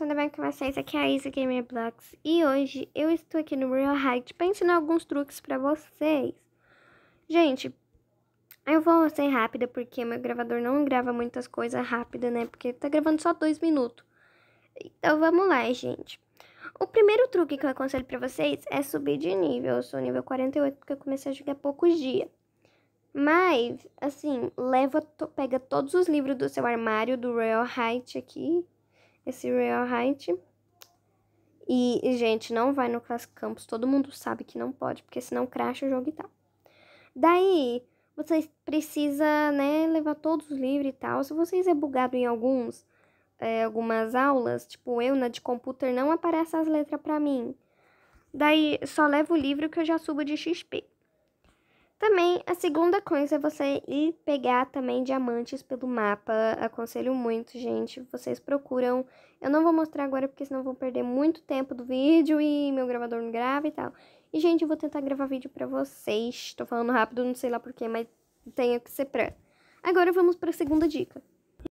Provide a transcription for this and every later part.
Tudo bem com vocês? Aqui é a Isa Gamer Blocks e hoje eu estou aqui no Real Height para ensinar alguns truques para vocês. Gente, eu vou ser rápida porque meu gravador não grava muitas coisas rápidas, né? Porque tá gravando só dois minutos. Então vamos lá, gente. O primeiro truque que eu aconselho para vocês é subir de nível. Eu sou nível 48 porque eu comecei a jogar há poucos dias. Mas, assim, leva, pega todos os livros do seu armário do Royal Height aqui, esse Real Height. E, gente, não vai no Classic Campus. Todo mundo sabe que não pode, porque senão cracha o jogo e tal. Daí, você precisa, né, levar todos os livros e tal. Se vocês é bugado em alguns, é, algumas aulas, tipo eu na de computer, não aparece as letras para mim. Daí, só leva o livro que eu já subo de XP. Também, a segunda coisa é você ir pegar também diamantes pelo mapa. Aconselho muito, gente. Vocês procuram. Eu não vou mostrar agora porque senão vou perder muito tempo do vídeo e meu gravador não grava e tal. E, gente, eu vou tentar gravar vídeo pra vocês. Tô falando rápido, não sei lá porquê, mas tenho que ser pra. Agora vamos pra segunda dica.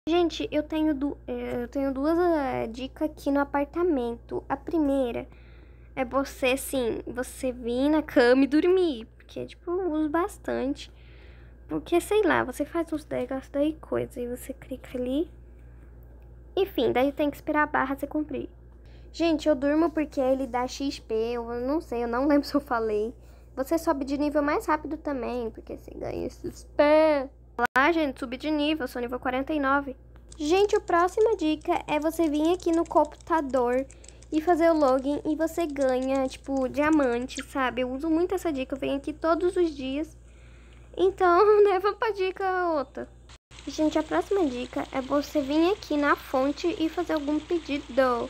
Gente, eu tenho, du eh, eu tenho duas eh, dicas aqui no apartamento. A primeira é você, assim, você vir na cama e dormir porque, é, tipo, eu uso bastante. Porque, sei lá, você faz uns negócios daí coisa e você clica ali. Enfim, daí tem que esperar a barra ser cumprir. Gente, eu durmo porque ele dá XP, eu não sei, eu não lembro se eu falei. Você sobe de nível mais rápido também, porque você ganha XP. Lá, gente, subi de nível, sou nível 49. Gente, a próxima dica é você vir aqui no computador e fazer o login e você ganha, tipo, diamante, sabe? Eu uso muito essa dica, eu venho aqui todos os dias. Então, né, vamos pra dica outra. Gente, a próxima dica é você vir aqui na fonte e fazer algum pedido.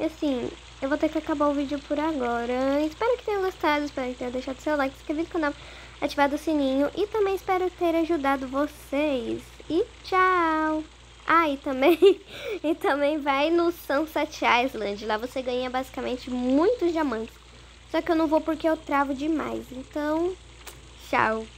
Assim, eu vou ter que acabar o vídeo por agora. Espero que tenha gostado, espero que tenha deixado seu like, se no canal, ativado o sininho e também espero ter ajudado vocês. E tchau! Ah, e também, e também vai no Sunset Island. Lá você ganha basicamente muitos diamantes. Só que eu não vou porque eu travo demais. Então, tchau.